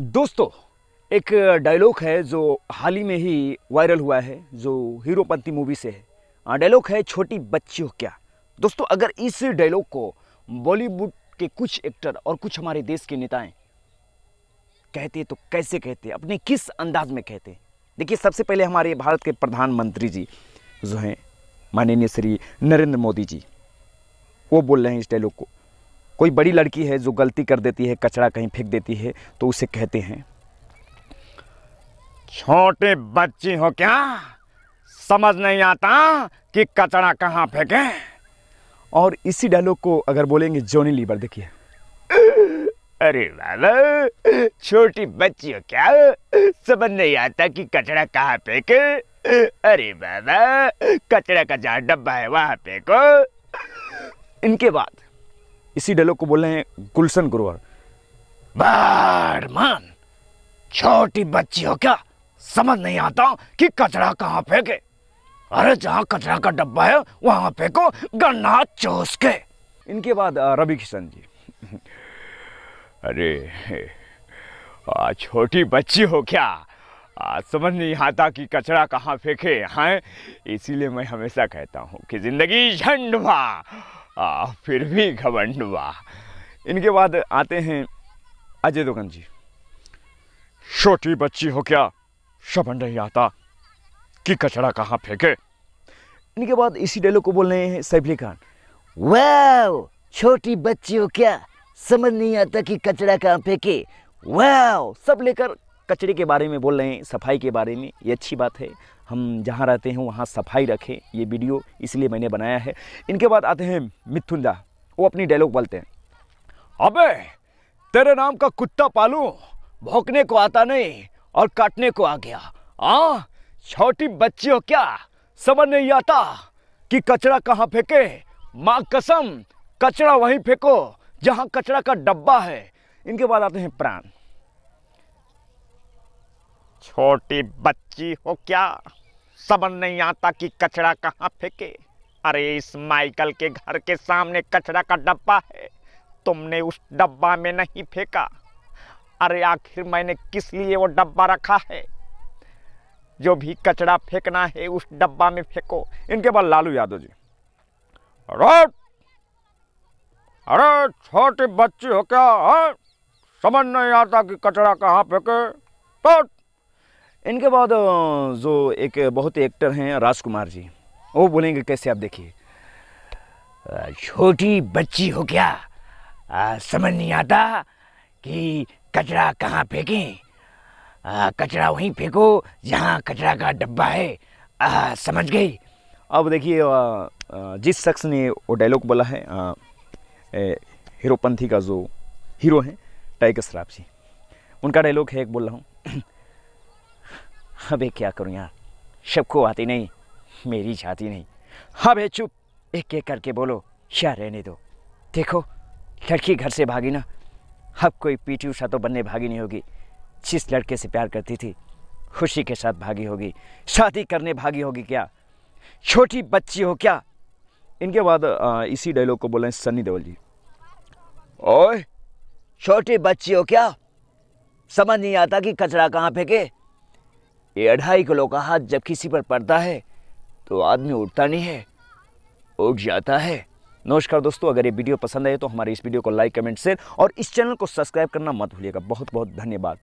दोस्तों एक डायलॉग है जो हाल ही में ही वायरल हुआ है जो हीरोपंती मूवी से है डायलॉग है छोटी बच्चियों क्या दोस्तों अगर इस डायलॉग को बॉलीवुड के कुछ एक्टर और कुछ हमारे देश के नेताएं कहते तो कैसे कहते अपने किस अंदाज में कहते देखिए सबसे पहले हमारे भारत के प्रधानमंत्री जी जो हैं माननीय श्री नरेंद्र मोदी जी वो बोल रहे हैं इस डायलॉग को कोई बड़ी लड़की है जो गलती कर देती है कचरा कहीं फेंक देती है तो उसे कहते हैं छोटे बच्चे हो क्या समझ नहीं आता कि कचरा कहाँ फेंके और इसी डायलॉग को अगर बोलेंगे जोनी लीवर देखिए अरे बाबा छोटी बच्ची हो क्या समझ नहीं आता कि कचरा कहाँ फेंके अरे बाबा कचरा का जहाँ डब्बा है वहाँ फेंको इनके बाद इसी डायलॉग को बोल रहे हैं गुलशन ग्रोवर बर्डमैन छोटी बच्ची हो क्या समझ नहीं आता कि कचरा कहाँ फेंके अरे जहाँ कचरा का डब्बा है वहां फेंको गन्ना चोस के इनके बाद रवि किशन जी अरे छोटी बच्ची हो क्या आ, समझ नहीं आता कि कचरा कहाँ फेंके हैं इसीलिए मैं हमेशा कहता हूँ कि ज़िंदगी झंडवा आ, फिर भी वाह इनके बाद आते हैं अजय दोगन जी छोटी बच्ची हो क्या शबन नहीं आता कि कचरा कहाँ फेंके इनके बाद इसी डेलो को बोल रहे हैं सैफली खान वाह छोटी बच्ची हो क्या समझ नहीं आता कि कचरा कहाँ फेंके वाह सब लेकर कचरे के बारे में बोल रहे हैं सफाई के बारे में ये अच्छी बात है हम जहाँ रहते हैं वहाँ सफाई रखें ये वीडियो इसलिए मैंने बनाया है इनके बाद आते हैं मिथुन दा वो अपनी डायलॉग बोलते हैं अबे तेरे नाम का कुत्ता पालू भौंकने को आता नहीं और काटने को आ गया आ हाँ, छोटी बच्ची हो क्या समझ नहीं आता कि कचरा कहाँ फेंके माँ कसम कचरा वहीं फेंको जहाँ कचरा का डब्बा है इनके बाद आते हैं प्राण छोटी बच्ची हो क्या समझ नहीं आता कि कचरा कहाँ फेंके अरे इस माइकल के घर के सामने कचरा का डब्बा है तुमने उस डब्बा में नहीं फेंका अरे आखिर मैंने किस लिए वो डब्बा रखा है जो भी कचरा फेंकना है उस डब्बा में फेंको इनके बाद लालू यादव जी अरे अरे छोटी बच्ची हो क्या है हाँ, समझ नहीं आता कि कचरा कहाँ फेंके तो इनके बाद जो एक बहुत एक्टर हैं राजकुमार जी वो बोलेंगे कैसे आप देखिए छोटी बच्ची हो क्या समझ नहीं आता कि कचरा कहाँ फेंकें कचरा वहीं फेंको जहाँ कचरा का डब्बा है आ, समझ गई अब देखिए जिस शख्स ने वो डायलॉग बोला है हीरोपंथी का जो हीरो हैं टाइगर श्राफ जी उनका डायलॉग है एक बोल रहा हूँ अबे क्या करूँ यार सबको आती नहीं मेरी जाती नहीं अबे हाँ चुप एक एक करके बोलो या रहने दो देखो लड़की घर से भागी ना अब कोई पीटी उषा तो बनने भागी नहीं होगी जिस लड़के से प्यार करती थी खुशी के साथ भागी होगी शादी करने भागी होगी क्या छोटी बच्ची हो क्या इनके बाद इसी डायलॉग को बोले सन्नी देवल जी ओए छोटी बच्ची हो क्या समझ नहीं आता कि कचरा कहाँ फेंके ये अढ़ाई किलो का हाथ जब किसी पर पड़ता है तो आदमी उठता नहीं है उठ जाता है नमस्कार दोस्तों अगर ये वीडियो पसंद आए तो हमारे इस वीडियो को लाइक कमेंट शेयर और इस चैनल को सब्सक्राइब करना मत भूलिएगा बहुत बहुत धन्यवाद